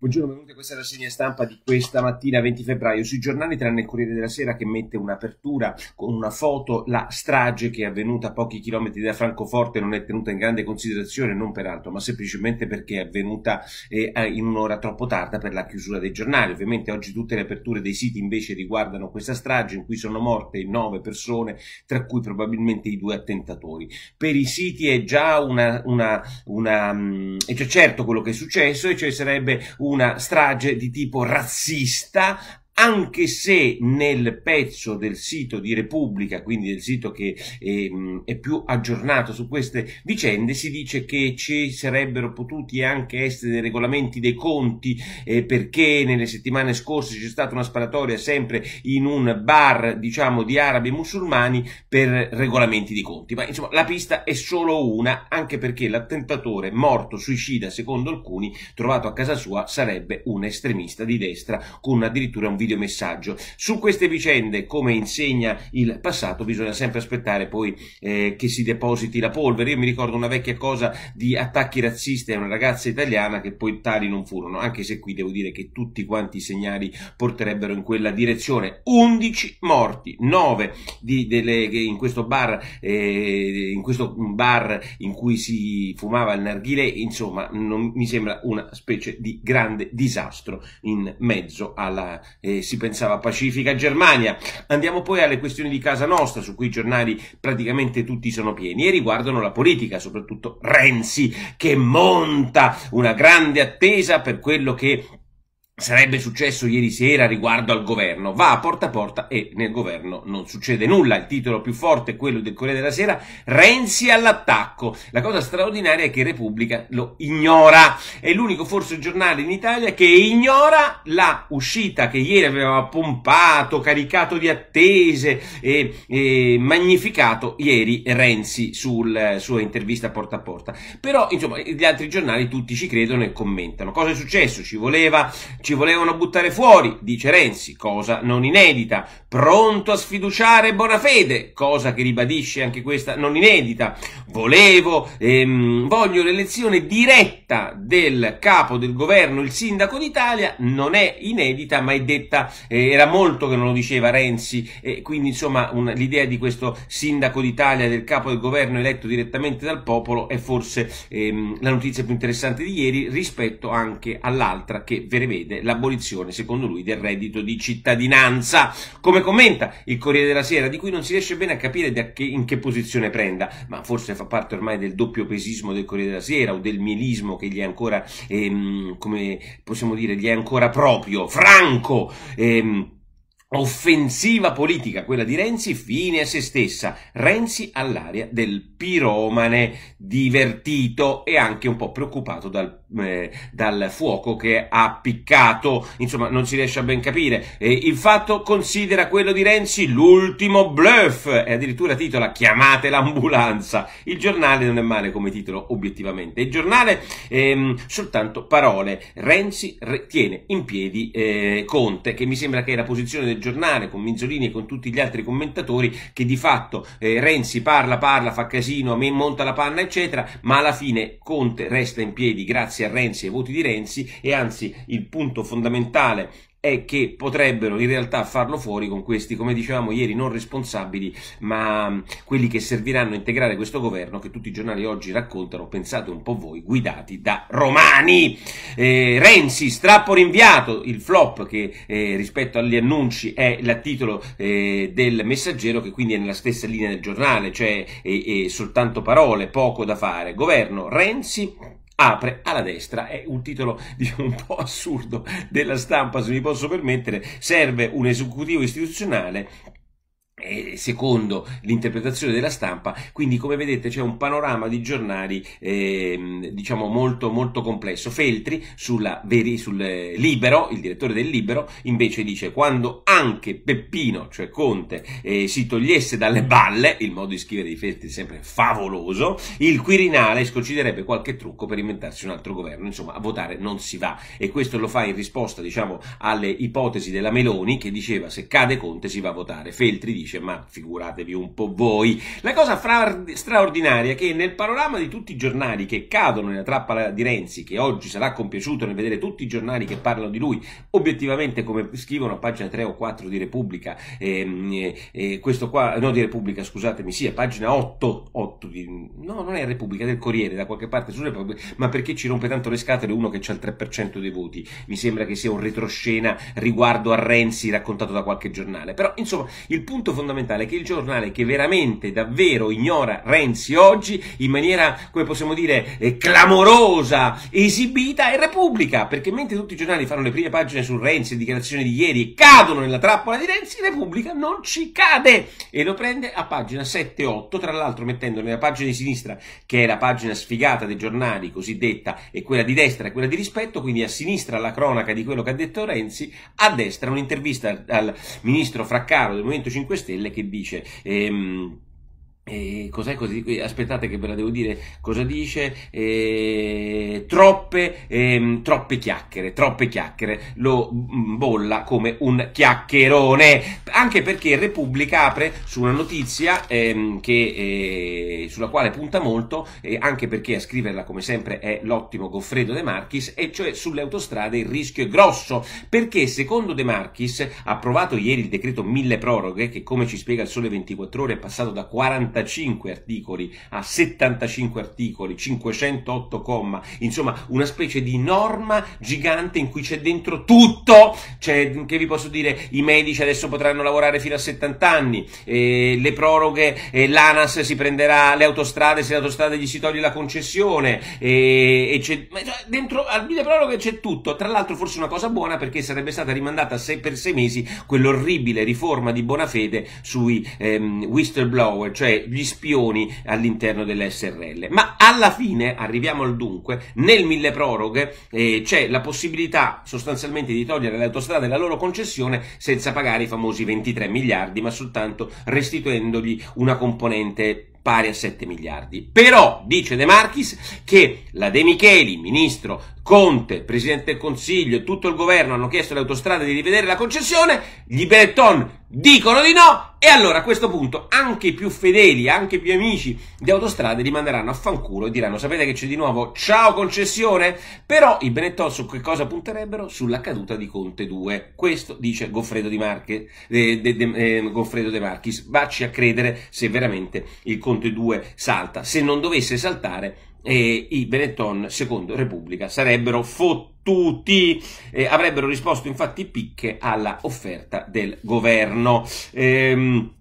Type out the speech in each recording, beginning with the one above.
Buongiorno, benvenuti a questa rassegna stampa di questa mattina 20 febbraio sui giornali tranne il Corriere della Sera che mette un'apertura con una foto, la strage che è avvenuta a pochi chilometri da Francoforte non è tenuta in grande considerazione, non peraltro, ma semplicemente perché è avvenuta eh, in un'ora troppo tarda per la chiusura dei giornali. Ovviamente oggi tutte le aperture dei siti invece riguardano questa strage in cui sono morte nove persone, tra cui probabilmente i due attentatori. Per i siti è già, una, una, una, mm, è già certo quello che è successo e cioè sarebbe un una strage di tipo razzista anche se nel pezzo del sito di Repubblica, quindi del sito che è, ehm, è più aggiornato su queste vicende, si dice che ci sarebbero potuti anche essere dei regolamenti dei conti eh, perché nelle settimane scorse c'è stata una sparatoria sempre in un bar, diciamo, di arabi musulmani per regolamenti dei conti. Ma insomma, la pista è solo una, anche perché l'attentatore morto suicida, secondo alcuni, trovato a casa sua, sarebbe un estremista di destra con addirittura un video videomessaggio. Su queste vicende, come insegna il passato, bisogna sempre aspettare poi eh, che si depositi la polvere. Io mi ricordo una vecchia cosa di attacchi razzisti a una ragazza italiana che poi tali non furono, anche se qui devo dire che tutti quanti i segnali porterebbero in quella direzione. 11 morti, 9 di, delle, in questo bar, eh, in questo bar in cui si fumava il narghile, insomma, non mi sembra una specie di grande disastro in mezzo alla eh, si pensava pacifica Germania. Andiamo poi alle questioni di casa nostra, su cui i giornali praticamente tutti sono pieni, e riguardano la politica, soprattutto Renzi, che monta una grande attesa per quello che sarebbe successo ieri sera riguardo al governo. Va a porta a porta e nel governo non succede nulla. Il titolo più forte è quello del Corriere della Sera, Renzi all'attacco. La cosa straordinaria è che Repubblica lo ignora. È l'unico forse giornale in Italia che ignora la uscita che ieri aveva pompato, caricato di attese e, e magnificato ieri Renzi sulla sua intervista porta a porta. Però, insomma, gli altri giornali tutti ci credono e commentano. Cosa è successo? Ci voleva ci volevano buttare fuori, dice Renzi, cosa non inedita. Pronto a sfiduciare Bonafede, cosa che ribadisce anche questa non inedita volevo, ehm, voglio l'elezione diretta del capo del governo, il sindaco d'Italia, non è inedita ma è detta, eh, era molto che non lo diceva Renzi, eh, quindi insomma l'idea di questo sindaco d'Italia, del capo del governo eletto direttamente dal popolo è forse ehm, la notizia più interessante di ieri rispetto anche all'altra che prevede l'abolizione secondo lui del reddito di cittadinanza. Come commenta il Corriere della Sera, di cui non si riesce bene a capire che, in che posizione prenda, ma forse fa parte ormai del doppio pesismo del Corriere della Sera o del mielismo che gli è ancora, ehm, come possiamo dire, gli è ancora proprio, franco. Ehm, Offensiva politica, quella di Renzi, fine a se stessa. Renzi all'aria del piromane, divertito e anche un po' preoccupato dal eh, dal fuoco che ha piccato, insomma non si riesce a ben capire. Eh, il fatto considera quello di Renzi l'ultimo bluff e addirittura titola Chiamate l'ambulanza. Il giornale non è male come titolo obiettivamente, il giornale ehm, soltanto parole. Renzi tiene in piedi eh, Conte, che mi sembra che è la posizione del giornale con Minzolini e con tutti gli altri commentatori che di fatto eh, Renzi parla, parla, fa casino, monta la panna eccetera, ma alla fine Conte resta in piedi grazie grazie a Renzi e ai voti di Renzi e anzi il punto fondamentale è che potrebbero in realtà farlo fuori con questi, come dicevamo ieri, non responsabili, ma mm, quelli che serviranno a integrare questo governo che tutti i giornali oggi raccontano, pensate un po' voi, guidati da Romani. Eh, Renzi, strappo rinviato, il flop che eh, rispetto agli annunci è il titolo eh, del messaggero che quindi è nella stessa linea del giornale, cioè soltanto parole, poco da fare. Governo Renzi apre alla destra, è un titolo diciamo, un po' assurdo della stampa se mi posso permettere, serve un esecutivo istituzionale eh, secondo l'interpretazione della stampa quindi come vedete c'è un panorama di giornali eh, diciamo molto molto complesso Feltri sulla, veri, sul eh, Libero il direttore del Libero invece dice quando anche Peppino cioè Conte eh, si togliesse dalle balle il modo di scrivere di Feltri è sempre favoloso il Quirinale sconciderebbe qualche trucco per inventarsi un altro governo insomma a votare non si va e questo lo fa in risposta diciamo alle ipotesi della Meloni che diceva se cade Conte si va a votare Feltri dice dice ma figuratevi un po' voi. La cosa fra- straordinaria è che nel panorama di tutti i giornali che cadono nella trappola di Renzi, che oggi sarà compiaciuto nel vedere tutti i giornali che parlano di lui, obiettivamente come scrivono a pagina 3 o 4 di Repubblica, ehm, eh, eh, questo qua, no di Repubblica scusatemi, sì, a pagina 8, 8 di, no non è Repubblica, è del Corriere, da qualche parte su Repubblica, ma perché ci rompe tanto le scatole uno che ha il 3% dei voti? Mi sembra che sia un retroscena riguardo a Renzi raccontato da qualche giornale, però insomma il punto fondamentale, che il giornale che veramente, davvero ignora Renzi oggi, in maniera, come possiamo dire, eh, clamorosa, esibita, è Repubblica, perché mentre tutti i giornali fanno le prime pagine su Renzi, e dichiarazioni di ieri, e cadono nella trappola di Renzi, Repubblica non ci cade e lo prende a pagina 7-8, tra l'altro mettendo nella pagina di sinistra, che è la pagina sfigata dei giornali, cosiddetta, e quella di destra e quella di rispetto, quindi a sinistra la cronaca di quello che ha detto Renzi, a destra un'intervista al ministro Fraccaro del Movimento 5 Stelle, Stelle che dice... Ehm, eh, cos'è così? Aspettate che ve la devo dire cosa dice. Eh, troppe, eh, troppe chiacchiere, troppe chiacchiere. Lo mm, bolla come un chiacchierone. Anche perché Repubblica apre su una notizia ehm, che, eh, sulla quale punta molto, anche perché a scriverla come sempre è l'ottimo Goffredo De Marchis, e cioè sulle autostrade il rischio è grosso. Perché secondo De Marchis, approvato ieri il decreto mille proroghe, che come ci spiega il Sole 24 Ore è passato da 40 65 articoli a 75 articoli, 508 comma, insomma una specie di norma gigante in cui c'è dentro tutto, cioè, che vi posso dire, i medici adesso potranno lavorare fino a 70 anni, eh, le proroghe, eh, l'ANAS si prenderà le autostrade, se le autostrade gli si toglie la concessione, eh, e c'è, dentro al mille proroghe c'è tutto, tra l'altro forse una cosa buona perché sarebbe stata rimandata sei per sei mesi quell'orribile riforma di buona fede sui ehm, whistleblower, cioè gli spioni all'interno dell'SRL. Ma alla fine, arriviamo al dunque, nel mille proroghe eh, c'è la possibilità sostanzialmente di togliere le autostrade la loro concessione senza pagare i famosi 23 miliardi, ma soltanto restituendogli una componente pari a 7 miliardi. Però dice De Marchis che la De Micheli, ministro Conte, Presidente del Consiglio e tutto il governo hanno chiesto alle autostrade di rivedere la concessione, gli Benetton dicono di no e allora a questo punto anche i più fedeli, anche i più amici di autostrade li manderanno a fanculo e diranno sapete che c'è di nuovo ciao concessione? Però i Benetton su che cosa punterebbero? Sulla caduta di Conte 2. Questo dice Goffredo De, eh, De, De, eh, Goffredo De Marchis. Vacci a credere se veramente il Conte Conte 2 salta. Se non dovesse saltare, eh, i Benetton secondo Repubblica sarebbero fottuti, eh, avrebbero risposto infatti picche alla offerta del governo. Ehm,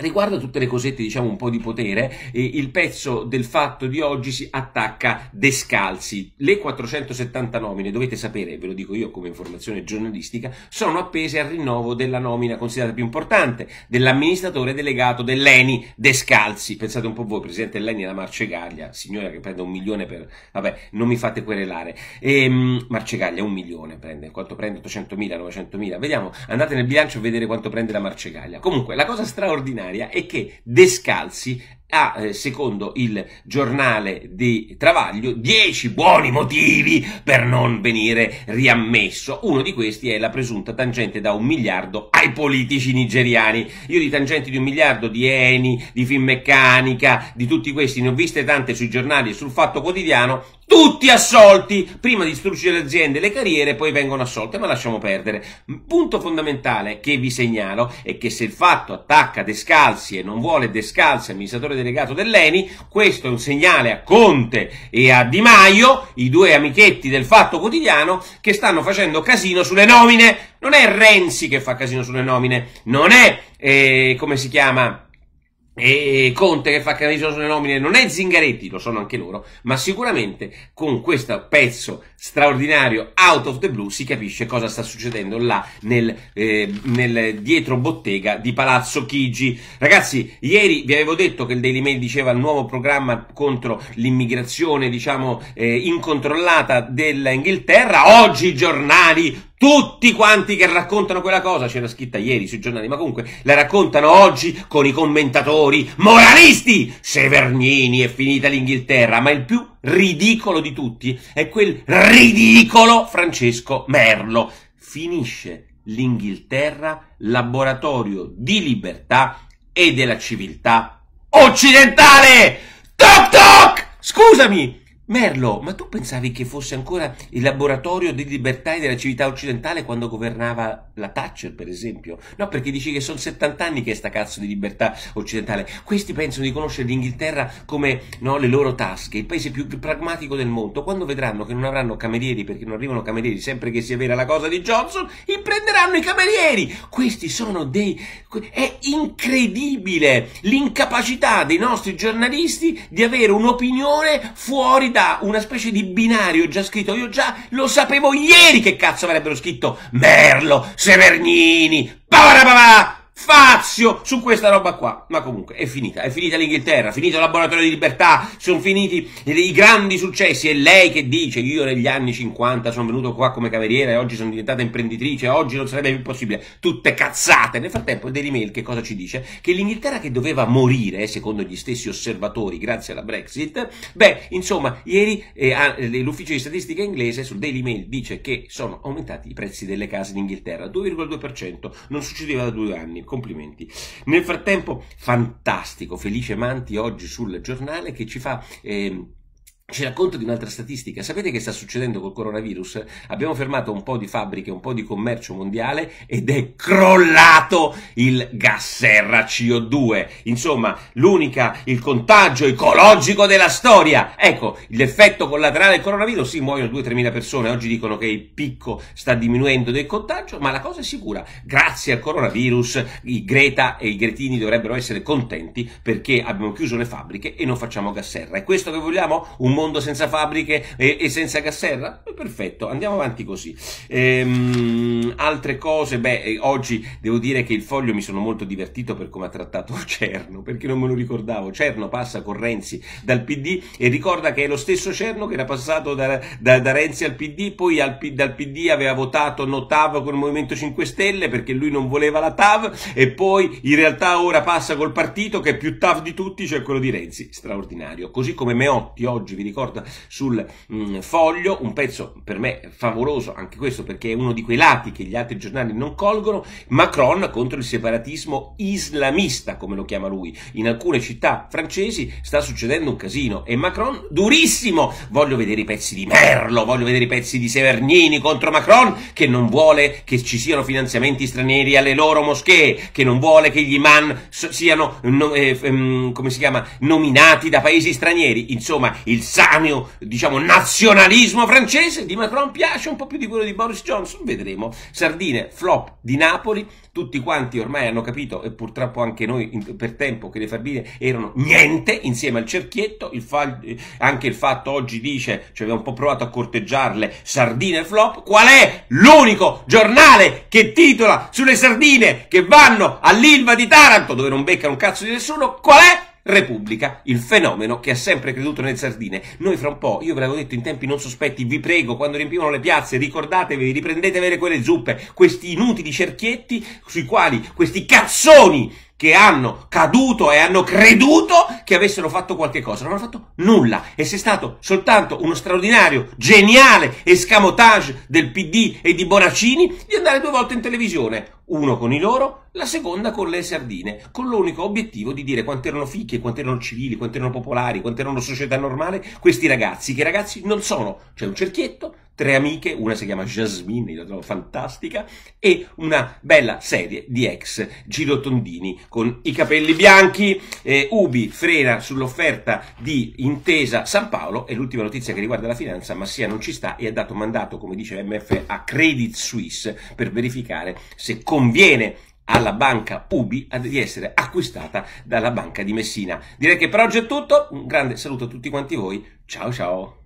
Riguardo tutte le cosette, diciamo un po' di potere, eh, il pezzo del fatto di oggi si attacca descalzi. Le 470 nomine, dovete sapere, ve lo dico io come informazione giornalistica, sono appese al rinnovo della nomina considerata più importante, dell'amministratore delegato dell'ENI descalzi. Pensate un po' voi, presidente dell'ENI la Marcegaglia, signora che prende un milione per... vabbè, non mi fate querelare. Ehm, Marcegaglia un milione prende, quanto prende? 800.000, 900.000? Vediamo, andate nel bilancio a vedere quanto prende la Marcegaglia. Comunque, la cosa straordinaria straordinaria e che Descalzi ha, eh, secondo il giornale di Travaglio, 10 buoni motivi per non venire riammesso. Uno di questi è la presunta tangente da un miliardo ai politici nigeriani. Io di tangenti di un miliardo di Eni, di Finmeccanica, di tutti questi, ne ho viste tante sui giornali e sul Fatto Quotidiano, tutti assolti, prima distruggere le aziende e le carriere, poi vengono assolte, ma lasciamo perdere. Punto fondamentale che vi segnalo è che se il fatto attacca Descalzi e non vuole Descalzi amministratore delegato dell'ENI, questo è un segnale a Conte e a Di Maio, i due amichetti del Fatto Quotidiano, che stanno facendo casino sulle nomine. Non è Renzi che fa casino sulle nomine, non è, eh, come si chiama, e Conte che fa Caniso sulle nomine non è Zingaretti, lo sono anche loro, ma sicuramente con questo pezzo straordinario out of the blue si capisce cosa sta succedendo là nel, eh, nel dietro bottega di Palazzo Chigi. Ragazzi, ieri vi avevo detto che il Daily Mail diceva il nuovo programma contro l'immigrazione, diciamo, eh, incontrollata dell'Inghilterra, oggi i giornali tutti quanti che raccontano quella cosa, c'era scritta ieri sui giornali, ma comunque la raccontano oggi con i commentatori moralisti. Severnini è finita l'Inghilterra, ma il più ridicolo di tutti è quel ridicolo Francesco Merlo. Finisce l'Inghilterra laboratorio di libertà e della civiltà occidentale. Toc toc! Scusami, Merlo, ma tu pensavi che fosse ancora il laboratorio di libertà e della civiltà occidentale quando governava la Thatcher, per esempio. No, perché dici che sono 70 anni che è sta cazzo di libertà occidentale. Questi pensano di conoscere l'Inghilterra come no, le loro tasche, il paese più pragmatico del mondo. Quando vedranno che non avranno camerieri, perché non arrivano camerieri sempre che sia vera la cosa di Johnson, imprenderanno i camerieri. Questi sono dei... È incredibile l'incapacità dei nostri giornalisti di avere un'opinione fuori da una specie di binario già scritto. Io già lo sapevo ieri che cazzo avrebbero scritto Merlo, Severnini. Pavarabavà! Fazio su questa roba qua. Ma comunque è finita, è finita l'Inghilterra, è finito il laboratorio di libertà, sono finiti i grandi successi. È lei che dice: Io negli anni 50 sono venuto qua come cameriera e oggi sono diventata imprenditrice, oggi non sarebbe più possibile. Tutte cazzate. Nel frattempo, Daily Mail che cosa ci dice? Che l'Inghilterra che doveva morire, secondo gli stessi osservatori, grazie alla Brexit, beh, insomma, ieri eh, l'ufficio di statistica inglese sul Daily Mail dice che sono aumentati i prezzi delle case in Inghilterra, 2,2%, non succedeva da due anni complimenti. Nel frattempo, fantastico, Felice Manti oggi sul giornale che ci fa... Eh, ci racconto di un'altra statistica. Sapete che sta succedendo col coronavirus? Abbiamo fermato un po' di fabbriche, un po' di commercio mondiale ed è crollato il gas serra CO2. Insomma, l'unica, il contagio ecologico della storia. Ecco, l'effetto collaterale del coronavirus, sì, muoiono 2-3 mila persone. Oggi dicono che il picco sta diminuendo del contagio, ma la cosa è sicura. Grazie al coronavirus, i Greta e i Gretini dovrebbero essere contenti perché abbiamo chiuso le fabbriche e non facciamo gas serra. È questo che vogliamo? Un mondo senza fabbriche e, e senza gas serra? Eh, perfetto, andiamo avanti così. Ehm, altre cose, beh, eh, oggi devo dire che il foglio mi sono molto divertito per come ha trattato Cerno, perché non me lo ricordavo. Cerno passa con Renzi dal PD e ricorda che è lo stesso Cerno che era passato da, da, da Renzi al PD, poi al, dal PD aveva votato no TAV con il Movimento 5 Stelle perché lui non voleva la TAV e poi in realtà ora passa col partito che è più TAV di tutti, cioè quello di Renzi. Straordinario. Così come Meotti oggi, vi ricorda sul mh, mm, foglio, un pezzo per me favoloso anche questo perché è uno di quei lati che gli altri giornali non colgono, Macron contro il separatismo islamista, come lo chiama lui. In alcune città francesi sta succedendo un casino e Macron durissimo, voglio vedere i pezzi di Merlo, voglio vedere i pezzi di Severnini contro Macron che non vuole che ci siano finanziamenti stranieri alle loro moschee, che non vuole che gli imam siano no, eh, mm, come si chiama, nominati da paesi stranieri. Insomma, il sanio, diciamo, nazionalismo francese di Macron piace un po' più di quello di Boris Johnson, vedremo. Sardine, flop di Napoli, tutti quanti ormai hanno capito, e purtroppo anche noi in, per tempo, che le sardine erano niente insieme al cerchietto, il fa, anche il fatto oggi dice, cioè abbiamo un po' provato a corteggiarle, sardine flop, qual è l'unico giornale che titola sulle sardine che vanno all'Ilva di Taranto, dove non beccano un cazzo di nessuno, qual è? Repubblica, il fenomeno che ha sempre creduto nelle sardine. Noi fra un po', io ve l'avevo detto in tempi non sospetti, vi prego, quando riempivano le piazze, ricordatevi, riprendete avere quelle zuppe, questi inutili cerchietti sui quali questi cazzoni che hanno caduto e hanno creduto che avessero fatto qualche cosa. Non hanno fatto nulla. E se è stato soltanto uno straordinario, geniale escamotage del PD e di Bonaccini di andare due volte in televisione. Uno con i loro, la seconda con le sardine, con l'unico obiettivo di dire quanto erano fichi, quanto erano civili, quanto erano popolari, quanto erano società normale questi ragazzi, che ragazzi non sono. C'è un cerchietto tre amiche, una si chiama Jasmine, io la trovo fantastica, e una bella serie di ex girotondini con i capelli bianchi, eh, Ubi frena sull'offerta di Intesa San Paolo è l'ultima notizia che riguarda la finanza, Massia non ci sta e ha dato mandato, come dice MF, a Credit Suisse per verificare se conviene alla banca Ubi di essere acquistata dalla banca di Messina. Direi che per oggi è tutto, un grande saluto a tutti quanti voi, ciao ciao!